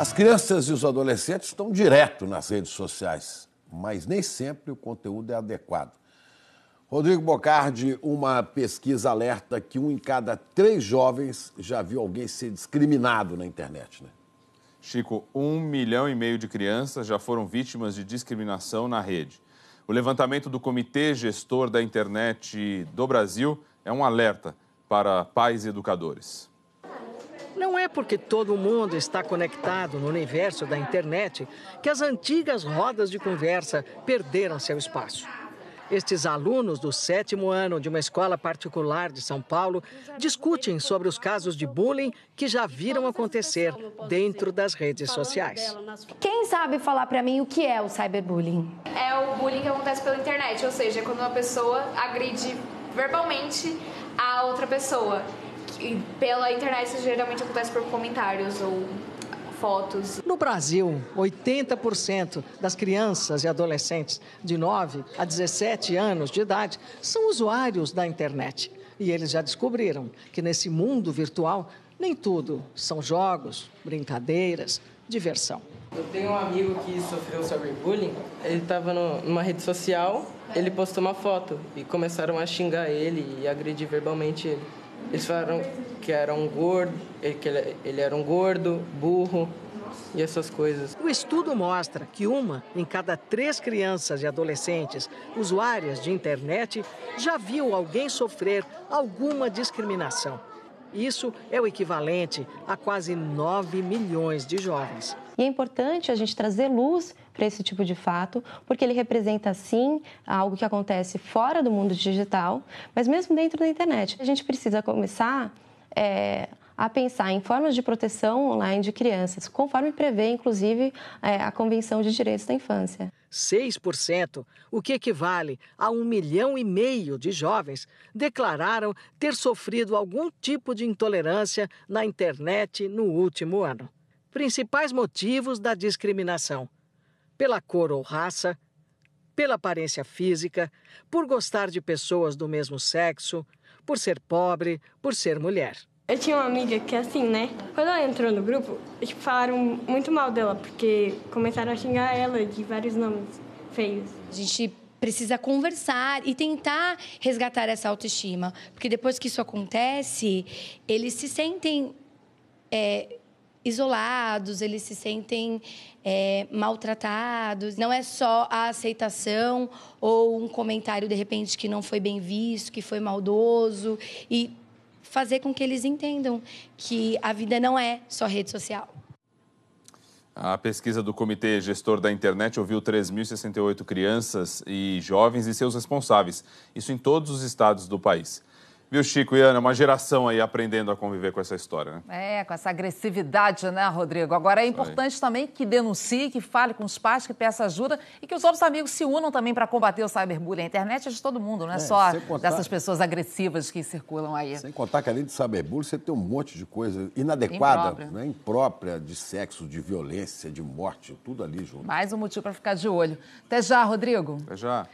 As crianças e os adolescentes estão direto nas redes sociais, mas nem sempre o conteúdo é adequado. Rodrigo Bocardi, uma pesquisa alerta que um em cada três jovens já viu alguém ser discriminado na internet, né? Chico, um milhão e meio de crianças já foram vítimas de discriminação na rede. O levantamento do Comitê Gestor da Internet do Brasil é um alerta para pais e educadores. Não é porque todo mundo está conectado no universo da internet que as antigas rodas de conversa perderam seu espaço. Estes alunos do sétimo ano de uma escola particular de São Paulo discutem sobre os casos de bullying que já viram acontecer dentro das redes sociais. Quem sabe falar para mim o que é o cyberbullying? É o bullying que acontece pela internet, ou seja, quando uma pessoa agride verbalmente a outra pessoa. E pela internet isso geralmente acontece por comentários ou fotos. No Brasil, 80% das crianças e adolescentes de 9 a 17 anos de idade são usuários da internet. E eles já descobriram que nesse mundo virtual nem tudo são jogos, brincadeiras, diversão. Eu tenho um amigo que sofreu cyberbullying. Ele estava numa rede social, ele postou uma foto e começaram a xingar ele e agredir verbalmente ele. Eles falaram que era um gordo, eh, que ele era um gordo, burro e essas coisas. O estudo mostra que uma em cada três crianças e adolescentes usuárias de internet já viu alguém sofrer alguma discriminação. Isso é o equivalente a quase 9 milhões de jovens. E é importante a gente trazer luz para esse tipo de fato, porque ele representa sim algo que acontece fora do mundo digital, mas mesmo dentro da internet. A gente precisa começar é, a pensar em formas de proteção online de crianças, conforme prevê, inclusive, é, a Convenção de Direitos da Infância. 6%, o que equivale a um milhão e meio de jovens, declararam ter sofrido algum tipo de intolerância na internet no último ano. Principais motivos da discriminação pela cor ou raça, pela aparência física, por gostar de pessoas do mesmo sexo, por ser pobre, por ser mulher. Eu tinha uma amiga que, é assim, né? Quando ela entrou no grupo, tipo, falaram muito mal dela, porque começaram a xingar ela de vários nomes feios. A gente precisa conversar e tentar resgatar essa autoestima, porque depois que isso acontece, eles se sentem. É, isolados, eles se sentem é, maltratados. Não é só a aceitação ou um comentário de repente que não foi bem visto, que foi maldoso e fazer com que eles entendam que a vida não é só rede social. A pesquisa do Comitê Gestor da Internet ouviu 3.068 crianças e jovens e seus responsáveis, isso em todos os estados do país. Viu, Chico e Ana, uma geração aí aprendendo a conviver com essa história, né? É, com essa agressividade, né, Rodrigo? Agora é importante também que denuncie, que fale com os pais, que peça ajuda e que os outros amigos se unam também para combater o cyberbullying. A internet é de todo mundo, não é, é só contar... dessas pessoas agressivas que circulam aí. Sem contar que além de cyberbullying, você tem um monte de coisa inadequada, imprópria, né? imprópria de sexo, de violência, de morte, tudo ali junto. Mais um motivo para ficar de olho. Até já, Rodrigo. Até já.